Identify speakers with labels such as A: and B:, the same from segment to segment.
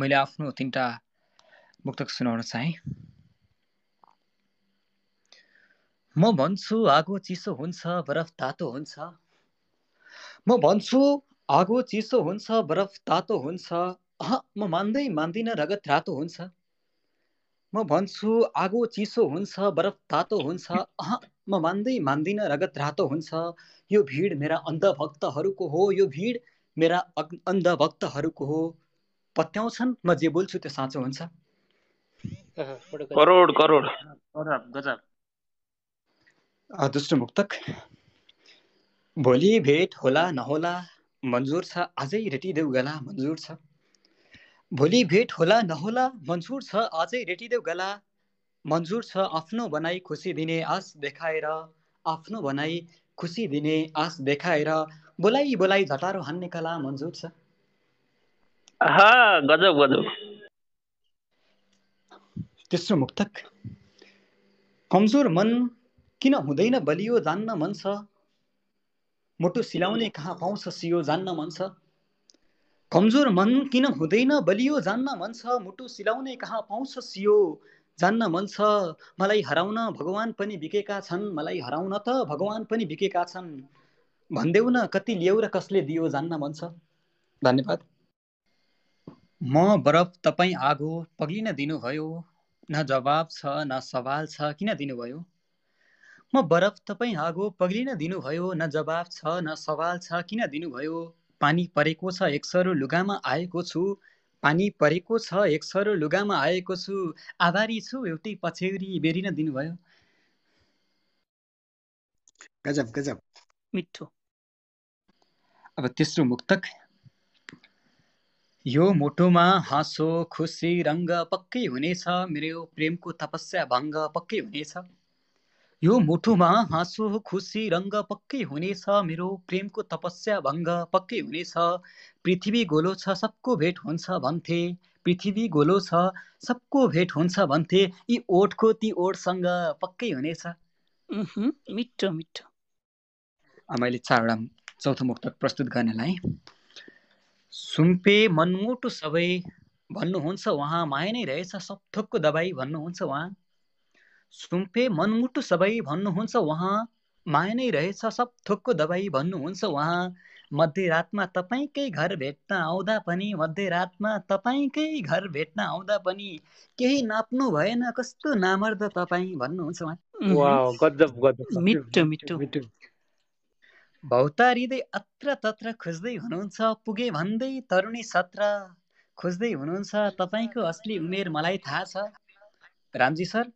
A: मैले आफ्नो तिनवटा मुक्तक सुनाउन चाहेँ म भन्छु आगो चिसो हुन्छ बरफ तातो हुन्छ म भन्छु आगो चिसो हुन्छ बरफ तातो हुन्छ अह म मान्दै मान्दिनँ रगत रातो हुन्छ म भन्छु आगो चिसो हुन्छ बरफ तातो हुन्छ अह म मान्दै मान्दिनँ रगत रातो हुन्छ यो भिड मेरा अन्धभक्तहरूको हो यो भिड मेरा अन्धभक्तहरूको हो पत्याउँछन् म जे बोल्छु त्यो साँचो हुन्छ करोड करोड दोस्रो मुक्तक भोलि भेट होला नहोला मन्जुर छ आजै रेटिदेऊ गला मन्जुर छ भोलि भेट होला नहोला मन्जुर छ आजै रेटिदेऊ गला मन्जुर छ आफ्नो बनाई खुसी दिने आस देखाएर आफ्नो बनाई खुसी दिने आस देखाएर बोलाइ बोलाइ झटारो हान्ने कला मन्जुर छ गजब गजब तेस्रो मुक्तक कमजोर मन किन हुँदैन बलियो जान्न मन छ मोटो सिलाउने कहाँ पाउँछ सियो जान्न मन छ कमजोर मन किन हुँदैन बलियो जान्न मन छ मुटु सिलाउने कहाँ पाउँछ सियो जान्न मन छ मलाई हराउन भगवान पनि बिकेका छन् मलाई हराउन त भगवान् पनि बिकेका छन् भन्देऊ न कति ल्याउ र कसले दियो जान्न मन छ धन्यवाद म बरफ तपाईँ आगो पग्लिन दिनुभयो, न जवाब छ न सवाल छ किन दिनुभयो? म बरफ तपाईँ आगो पग्लिन दिनुभयो, न जवाब छ न सवाल छ किन दिनुभयो? पानी परेको छ एकसरो लुगामा आएको छु, पानी परेको छ एकसरो लुगामा आएको छु, आभारी छु एउटै पछ्यौरी बेरिन दिनुभयो। गजब गजब मिठो अब तेस्रो मुक्तक यो मुटुमा हाँसो खुसी रङ्ग पक्कै हुनेछ मेरो प्रेमको तपस्या भङ्ग पक्कै हुनेछ यो मुठुमा हाँसो खुसी रङ्ग पक्कै हुनेछ मेरो प्रेमको तपस्या भङ्ग पक्कै हुनेछ पृथ्वी गोलो छ सबको भेट हुन्छ भन्थे पृथ्वी गोलो छ सबको भेट हुन्छ भन्थे यी ओठको ती ओठसँग पक्कै हुनेछ मिठो मिठो मैले चारवटा चौथो मुक्त प्रस्तुत गर्नलाई सुम्पे मनमुटु सबै भन्नुहुन्छ उहाँ माया नै रहेछ सब थोकको दबाई भन्नुहुन्छ उहाँ सुम्पे मनमुटु सबै भन्नुहुन्छ उहाँ माया नै रहेछ सब थोकको दबाई भन्नुहुन्छ उहाँ मध्यरातमा तपाईँकै घर भेट्न आउँदा पनि मध्यरातमा तपाईँकै घर भेट्न आउँदा पनि केही नाप्नु भएन कस्तो नामर्द तपाईँ भन्नुहुन्छ उहाँ मिठो मिठो भौतारिँदै अत्र तत्र खोज्दै हुनुहुन्छ पुगे भन्दै तरुणी सत्र खोज्दै हुनुहुन्छ तपाईँको असली उमेर मलाई थाहा छ रामजी सर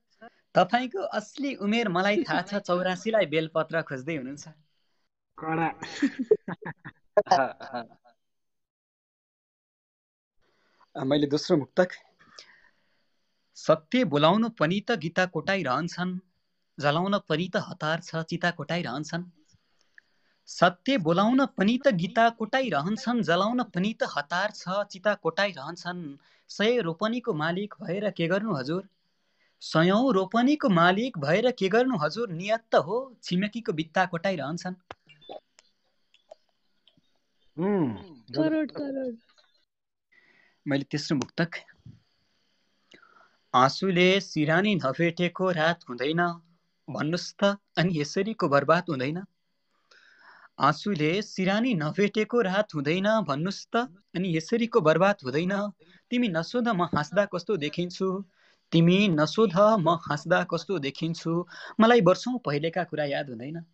A: तपाईँको असली उमेर मलाई थाहा छ चौरासीलाई बेलपत्र खोज्दै हुनुहुन्छ मैले दोस्रो मुक्तक सत्य बोलाउनु पनि त गीता कोटाइरहन्छन् जलाउन पनि त हतार छ चिता कोटाइरहन्छन् सत्य बोलाउन पनि त गीता कोटाइरहन्छन् जलाउन पनि त हतार छ चिता कोटाइरहन्छन् सय रोपनीको मालिक भएर के गर्नु हजुर सयौँ रोपनीको मालिक भएर के गर्नु हजुर नियत त हो छिमेकीको बित्ता कोटाइरहन्छन् मैले तेस्रो मुक्तक आँसुले सिरानी नफेटेको रात हुँदैन भन्नुहोस् त अनि यसरीको बर्बाद हुँदैन आँसुले सिरानी नभेटेको रात हुँदैन भन्नुहोस् त अनि यसरीको बर्बाद हुँदैन तिमी नसोध म हाँस्दा कस्तो देखिन्छु तिमी नसोध म हाँस्दा कस्तो देखिन्छु मलाई वर्षौँ पहिलेका कुरा याद हुँदैन